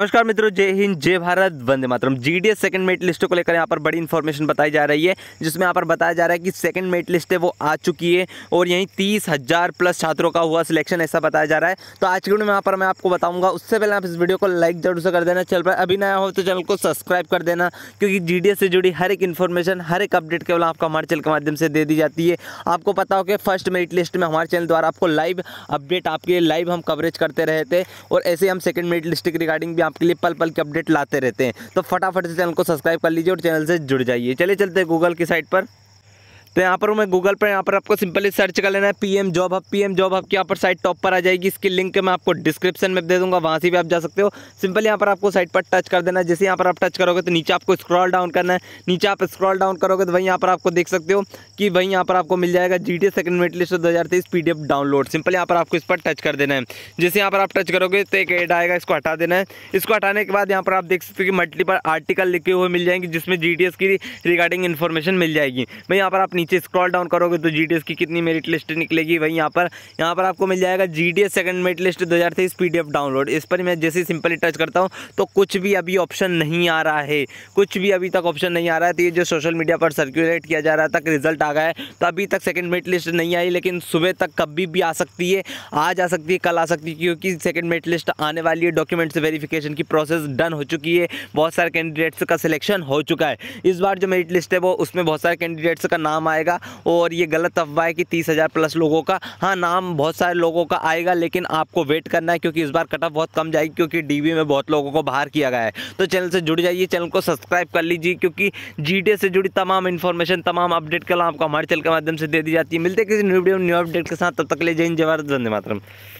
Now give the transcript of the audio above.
नमस्कार मित्रों जय हिंद जय भारत वंदे मातरम जीडीएस सेकंड मेट लिस्ट को लेकर यहाँ पर बड़ी इन्फॉर्मेशन बताई जा रही है जिसमें यहाँ पर बताया जा रहा है कि सेकंड मेट लिस्ट है वो आ चुकी है और यहीं तीस हज़ार प्लस छात्रों का हुआ सिलेक्शन ऐसा बताया जा रहा है तो आज के वीडियो में यहाँ पर मैं आपको बताऊँगा उससे पहले आप इस वीडियो को लाइक जरूर से कर देना चल पर अभी नया हो तो चैनल को सब्सक्राइब कर देना क्योंकि जी से जुड़ी हर एक इन्फॉर्मेशन हर एक अपडेट केवल आपको हमारे चैनल के माध्यम से दे दी जाती है आपको पता हो कि फर्स्ट मेरिट लिस्ट में हमारे चैनल द्वारा आपको लाइव अपडेट आपके लाइव हम कवरेज करते रहे थे और ऐसे हम सेकेंड मेरिट लिस्ट की रिगार्डिंग भी आपके लिए पल पल के अपडेट लाते रहते हैं तो फटाफट से चैनल को सब्सक्राइब कर लीजिए और चैनल से जुड़ जाइए चलिए चलते गूगल की साइट पर तो यहाँ पर मैं गूगल पर यहाँ पर आपको सिंपली सर्च कर लेना है PM job hub PM job hub की यहाँ पर साइट टॉप पर आ जाएगी इसकी लिंक मैं आपको डिस्क्रिप्शन में दे दूँगा वहाँ से भी आप जा सकते हो सिंपल यहाँ पर आपको साइट पर टच कर देना है जैसे यहाँ पर आप टच करोगे तो नीचे आपको स्क्रॉल डाउन करना है नीचे आप स्क्रॉल डाउन करोगे तो वहीं यहाँ पर आपको देख सकते हो कि वहीं यहाँ पर आपको मिल जाएगा G T second merit list दो हज़ार तेईस P D F download simple यहाँ पर आपको इस पर टच कर देना है जैसे यहाँ पर आप टच करोगे तो एक एड आएगा इसको हटा देना है इसको हटाने के बाद यहाँ पर आप देख सकते हो कि मल्टीपल आर्टिकल लिखे हुए मिल जाएंगे जिसमें जी की रिगार्डिंग इन्फॉर्मेशन मिल जाएगी वहीं यहाँ पर आप नीचे स्क्रॉल डाउन करोगे तो जी की कितनी मेरिट लिस्ट निकलेगी वही यहाँ पर यहाँ पर आपको मिल जाएगा G D second merit list दो हज़ार तेईस पी डाउनलोड इस पर मैं जैसे सिंपली टच करता हूँ तो कुछ भी अभी ऑप्शन नहीं आ रहा है कुछ भी अभी तक ऑप्शन नहीं आ रहा है तो ये जो सोशल मीडिया पर सर्कुलेट किया जा रहा था रिजल्ट आ गया है तो अभी तक सेकेंड मेरिट लिस्ट नहीं आई लेकिन सुबह तक कभी भी आ सकती है आज आ सकती है कल आ सकती है क्योंकि सेकंड मेरिट लिस्ट आने वाली है डॉक्यूमेंट्स वेरिफिकेशन की प्रोसेस डन हो चुकी है बहुत सारे कैंडिडेट्स का सिलेक्शन हो चुका है इस बार जो मेरिट लिस्ट है वो उसमें बहुत सारे कैंडिडेट्स का नाम आएगा और ये गलत अफवाह है कि तीस हज़ार प्लस लोगों का हाँ नाम बहुत सारे लोगों का आएगा लेकिन आपको वेट करना है क्योंकि इस बार कटअप बहुत कम जाएगी क्योंकि डीवी में बहुत लोगों को बाहर किया गया है तो चैनल से जुड़ जाइए चैनल को सब्सक्राइब कर लीजिए क्योंकि जी से जुड़ी तमाम इन्फॉर्मेशन तमाम अपडेट कल आपको हमारे चैनल के माध्यम से दे दी जाती है मिलते किसी न्यू वीडियो न्यू अपडेट के साथ तब तक ले जाइए जवाहर वंदे मातरम